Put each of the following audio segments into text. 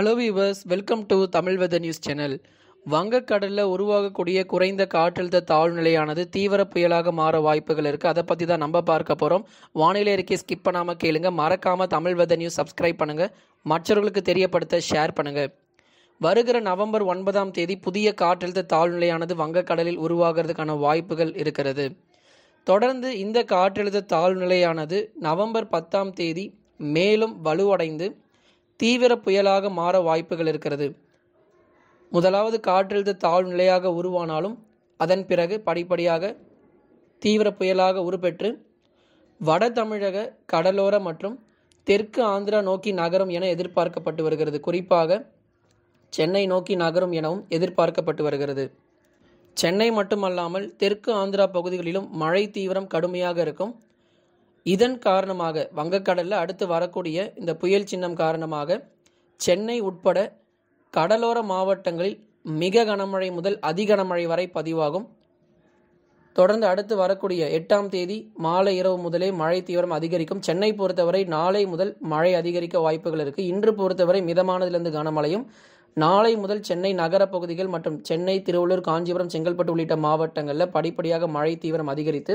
hello viewers welcome to Tamil வெத news channel வங்கக்கடலில் உருவாகக்கூடிய குறைந்த காற்றழுத்த தாழ்நிலையானது தீவிர புயலாக மாற வாய்ப்புகள் இருக்குது அதை பற்றி தான் நம்ம பார்க்க போகிறோம் வானிலை அறிக்கை ஸ்கிப் பண்ணாமல் கேளுங்க மறக்காமல் தமிழ் வெதர் நியூஸ் சப்ஸ்கிரைப் பண்ணுங்கள் மற்றவர்களுக்கு தெரியப்படுத்த ஷேர் பண்ணுங்கள் வருகிற நவம்பர் ஒன்பதாம் தேதி புதிய காற்றழுத்த தாழ்நிலையானது வங்கக்கடலில் உருவாகிறதுக்கான வாய்ப்புகள் இருக்கிறது தொடர்ந்து இந்த காற்றழுத்த தாழ்நிலையானது நவம்பர் பத்தாம் தேதி மேலும் வலுவடைந்து தீவிர புயலாக மாற வாய்ப்புகள் இருக்கிறது முதலாவது காற்றழுத்த தாழ்வு நிலையாக உருவானாலும் அதன் பிறகு படிப்படியாக தீவிர புயலாக உருப்பெற்று வட தமிழக கடலோர மற்றும் தெற்கு ஆந்திரா நோக்கி நகரும் என எதிர்பார்க்கப்பட்டு வருகிறது குறிப்பாக சென்னை நோக்கி நகரும் எனவும் எதிர்பார்க்கப்பட்டு வருகிறது சென்னை மட்டுமல்லாமல் தெற்கு ஆந்திரா பகுதிகளிலும் மழை தீவிரம் கடுமையாக இருக்கும் இதன் காரணமாக வங்கக்கடலில் அடுத்து வரக்கூடிய இந்த புயல் சின்னம் காரணமாக சென்னை உட்பட கடலோர மாவட்டங்களில் மிக கனமழை முதல் அதிகனமழை வரை பதிவாகும் தொடர்ந்து அடுத்து வரக்கூடிய எட்டாம் தேதி மாலை இரவு முதலே மழை தீவிரம் அதிகரிக்கும் சென்னை பொறுத்தவரை நாளை முதல் மழை அதிகரிக்க வாய்ப்புகள் இருக்குது இன்று பொறுத்தவரை மிதமானதிலிருந்து கனமழையும் நாளை முதல் சென்னை நகர பகுதிகள் மற்றும் சென்னை திருவள்ளூர் காஞ்சிபுரம் செங்கல்பட்டு உள்ளிட்ட மாவட்டங்களில் படிப்படியாக மழை தீவிரம் அதிகரித்து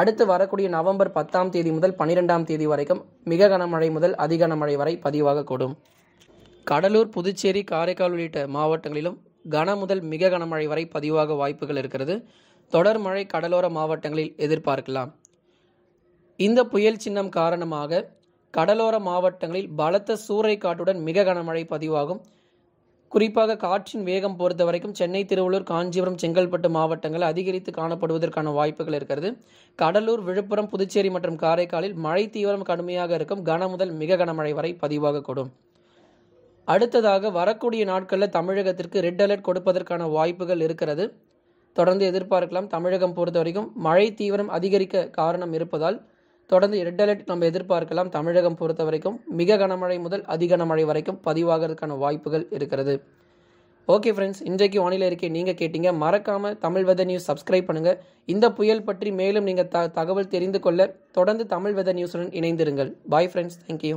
அடுத்து வரக்கூடிய நவம்பர் பத்தாம் தேதி முதல் பனிரெண்டாம் தேதி வரைக்கும் மிக கனமழை முதல் அதிக கனமழை வரை பதிவாகக்கூடும் கடலூர் புதுச்சேரி காரைக்கால் உள்ளிட்ட மாவட்டங்களிலும் கன முதல் மிக கனமழை வரை பதிவாக வாய்ப்புகள் இருக்கிறது தொடர் மழை கடலோர மாவட்டங்களில் எதிர்பார்க்கலாம் இந்த புயல் சின்னம் காரணமாக கடலோர மாவட்டங்களில் பலத்த சூறை மிக கனமழை பதிவாகும் குறிப்பாக காற்றின் வேகம் பொறுத்த வரைக்கும் சென்னை திருவள்ளூர் காஞ்சிபுரம் செங்கல்பட்டு மாவட்டங்கள் அதிகரித்து காணப்படுவதற்கான வாய்ப்புகள் இருக்கிறது கடலூர் விழுப்புரம் புதுச்சேரி மற்றும் காரைக்காலில் மழை தீவிரம் கடுமையாக இருக்கும் கன முதல் மிக கனமழை வரை பதிவாகக்கூடும் அடுத்ததாக வரக்கூடிய நாட்களில் தமிழகத்திற்கு ரெட் அலர்ட் கொடுப்பதற்கான வாய்ப்புகள் இருக்கிறது தொடர்ந்து எதிர்பார்க்கலாம் தமிழகம் பொறுத்த வரைக்கும் மழை தீவிரம் அதிகரிக்க காரணம் இருப்பதால் தொடர்ந்து ரெட் அலர்ட் நம்ம எதிர்பார்க்கலாம் தமிழகம் பொறுத்த வரைக்கும் மிக கனமழை முதல் அதிக கனமழை வரைக்கும் பதிவாகிறதுக்கான வாய்ப்புகள் இருக்கிறது ஓகே ஃப்ரெண்ட்ஸ் இன்றைக்கு வானிலை இருக்கே நீங்கள் கேட்டீங்க மறக்காமல் தமிழ் வெதர் நியூஸ் சப்ஸ்கிரைப் பண்ணுங்கள் இந்த புயல் பற்றி மேலும் நீங்கள் த தகவல் தெரிந்து கொள்ள தொடர்ந்து தமிழ் வெதர் நியூஸுடன் இணைந்திருங்கள் பாய் ஃப்ரெண்ட்ஸ் தேங்க்யூ